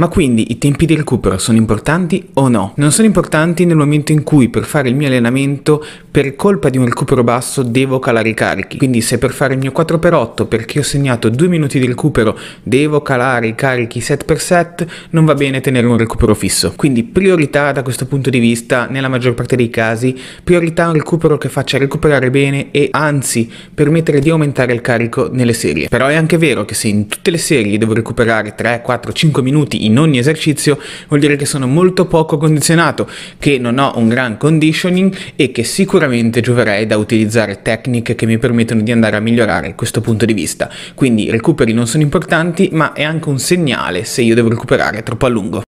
Ma quindi i tempi di recupero sono importanti o no? Non sono importanti nel momento in cui per fare il mio allenamento per colpa di un recupero basso devo calare i carichi. Quindi se per fare il mio 4x8 perché ho segnato 2 minuti di recupero devo calare i carichi set per set, non va bene tenere un recupero fisso. Quindi priorità da questo punto di vista nella maggior parte dei casi, priorità a un recupero che faccia recuperare bene e anzi permettere di aumentare il carico nelle serie. Però è anche vero che se in tutte le serie devo recuperare 3, 4, 5 minuti in in ogni esercizio vuol dire che sono molto poco condizionato, che non ho un gran conditioning e che sicuramente gioverei da utilizzare tecniche che mi permettono di andare a migliorare questo punto di vista. Quindi i recuperi non sono importanti, ma è anche un segnale se io devo recuperare troppo a lungo.